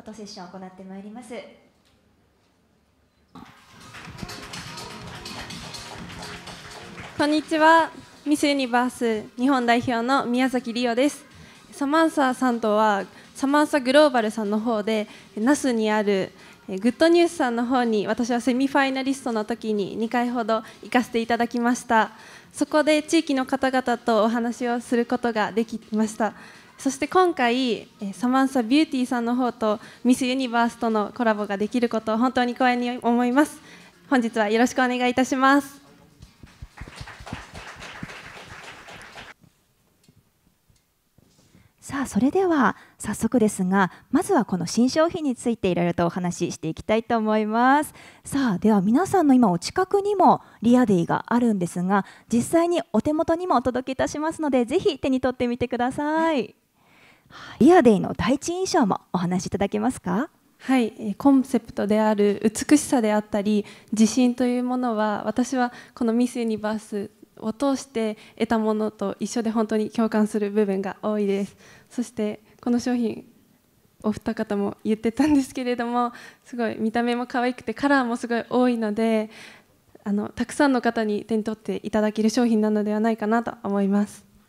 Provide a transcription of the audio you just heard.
フォトセッションを行ってまいります。こんにちは、ミスユニバース日本代表の宮崎理央です。サマンサさんとはサマンサグローバルさんの方で那須にあるグッドニュースさんの方に私はセミファイナリストの時に2回ほど行かせていただきましたそこで地域の方々とお話をすることができましたそして今回サマンサビューティーさんの方とミスユニバースとのコラボができることを本当に光栄に思います本日はよろしくお願いいたしますさあそれでは早速ですがまずはこの新商品についていろいろとお話ししていきたいと思いますさあでは皆さんの今お近くにもリアディがあるんですが実際にお手元にもお届けいたしますのでぜひ手に取ってみてくださいビアデイの第一印象もお話しいただけますかはい、コンセプトである美しさであったり自信というものは私はこのミス・ユニバースを通して得たものと一緒で本当に共感する部分が多いですそしてこの商品お二方も言ってたんですけれどもすごい見た目も可愛くてカラーもすごい多いのであのたくさんの方に手に取っていただける商品なのではないかなと思います。